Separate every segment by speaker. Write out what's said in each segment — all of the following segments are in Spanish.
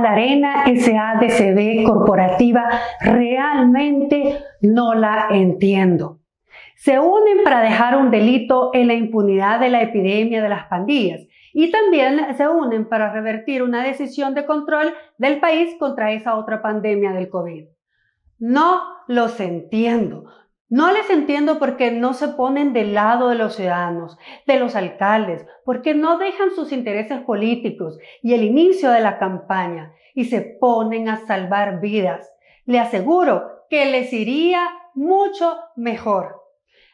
Speaker 1: la arena que corporativa, realmente no la entiendo. Se unen para dejar un delito en la impunidad de la epidemia de las pandillas y también se unen para revertir una decisión de control del país contra esa otra pandemia del COVID. No los entiendo, no les entiendo por qué no se ponen del lado de los ciudadanos, de los alcaldes, porque no dejan sus intereses políticos y el inicio de la campaña y se ponen a salvar vidas. Le aseguro que les iría mucho mejor.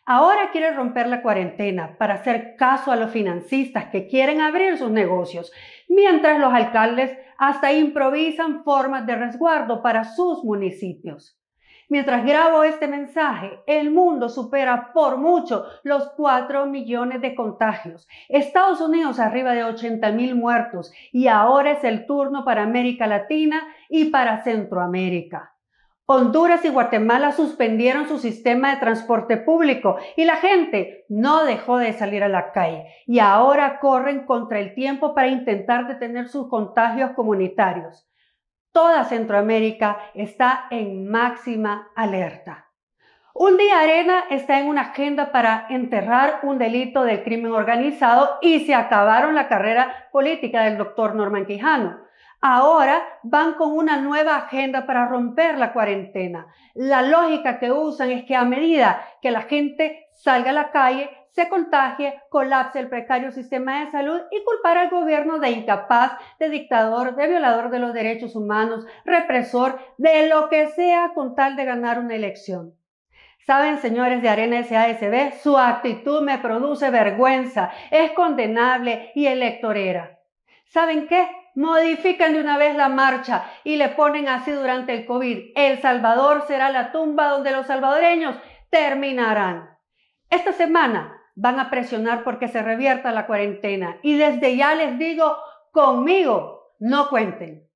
Speaker 1: Ahora quiere romper la cuarentena para hacer caso a los financistas que quieren abrir sus negocios, mientras los alcaldes hasta improvisan formas de resguardo para sus municipios. Mientras grabo este mensaje, el mundo supera por mucho los 4 millones de contagios. Estados Unidos arriba de 80 mil muertos y ahora es el turno para América Latina y para Centroamérica. Honduras y Guatemala suspendieron su sistema de transporte público y la gente no dejó de salir a la calle y ahora corren contra el tiempo para intentar detener sus contagios comunitarios toda Centroamérica está en máxima alerta. Un día Arena está en una agenda para enterrar un delito del crimen organizado y se acabaron la carrera política del doctor Norman Quijano ahora van con una nueva agenda para romper la cuarentena. La lógica que usan es que a medida que la gente salga a la calle, se contagie, colapse el precario sistema de salud y culpar al gobierno de incapaz, de dictador, de violador de los derechos humanos, represor, de lo que sea con tal de ganar una elección. Saben, señores de Arena SASB, su actitud me produce vergüenza, es condenable y electorera. ¿Saben qué? modifican de una vez la marcha y le ponen así durante el COVID. El Salvador será la tumba donde los salvadoreños terminarán. Esta semana van a presionar porque se revierta la cuarentena y desde ya les digo, conmigo no cuenten.